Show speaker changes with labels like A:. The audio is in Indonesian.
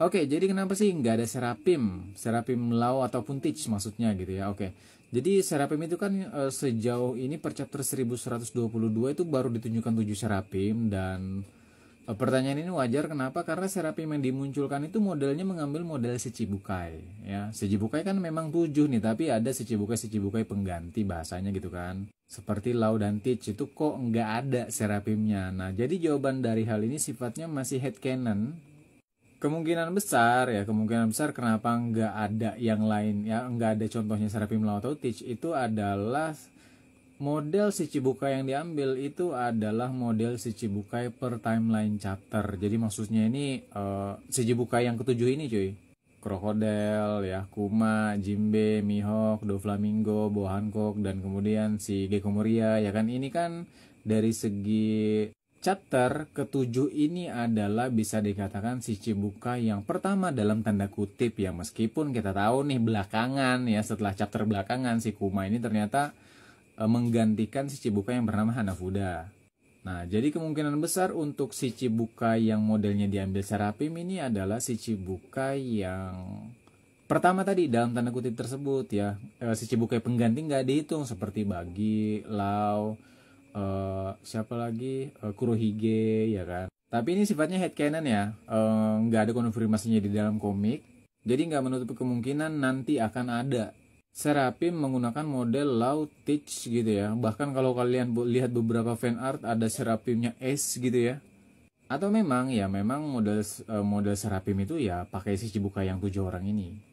A: Oke, okay, jadi kenapa sih nggak ada serapim, serapim law ataupun teach maksudnya gitu ya? Oke, okay. jadi serapim itu kan e, sejauh ini per chapter 1122 itu baru ditunjukkan 7 serapim dan e, pertanyaan ini wajar kenapa? Karena serapim yang dimunculkan itu modelnya mengambil model si ya. Si kan memang 7 nih, tapi ada si Cibukai pengganti bahasanya gitu kan. Seperti law dan teach itu kok nggak ada serapimnya. Nah, jadi jawaban dari hal ini sifatnya masih head cannon, kemungkinan besar ya kemungkinan besar kenapa nggak ada yang lain ya nggak ada contohnya Serapim Law atau Teach itu adalah model si Cibukai yang diambil itu adalah model si Cibukai per timeline chapter jadi maksudnya ini uh, si Cibukai yang ketujuh ini cuy Krokodil, ya, Kuma, Jimbe, Mihawk, Doflamingo, Bohankok, dan kemudian si Gekomoria, ya kan ini kan dari segi Chapter ketujuh ini adalah bisa dikatakan si Cibuka yang pertama dalam tanda kutip ya meskipun kita tahu nih belakangan ya setelah chapter belakangan si Kuma ini ternyata e, menggantikan si Cibuka yang bernama Hanafuda. Nah, jadi kemungkinan besar untuk si Cibuka yang modelnya diambil Serapim ini adalah si Cibuka yang pertama tadi dalam tanda kutip tersebut ya. E, si Cibuka pengganti nggak dihitung seperti Bagi, Lau, uh, siapa lagi uh, Kurohige ya kan tapi ini sifatnya headcanon ya eh, nggak uh, ada konfirmasinya di dalam komik jadi nggak menutup kemungkinan nanti akan ada Serapim menggunakan model Law Teach gitu ya bahkan kalau kalian lihat beberapa fan art ada Serapimnya S gitu ya atau memang ya memang model model Serapim itu ya pakai si Cibuka yang tujuh orang ini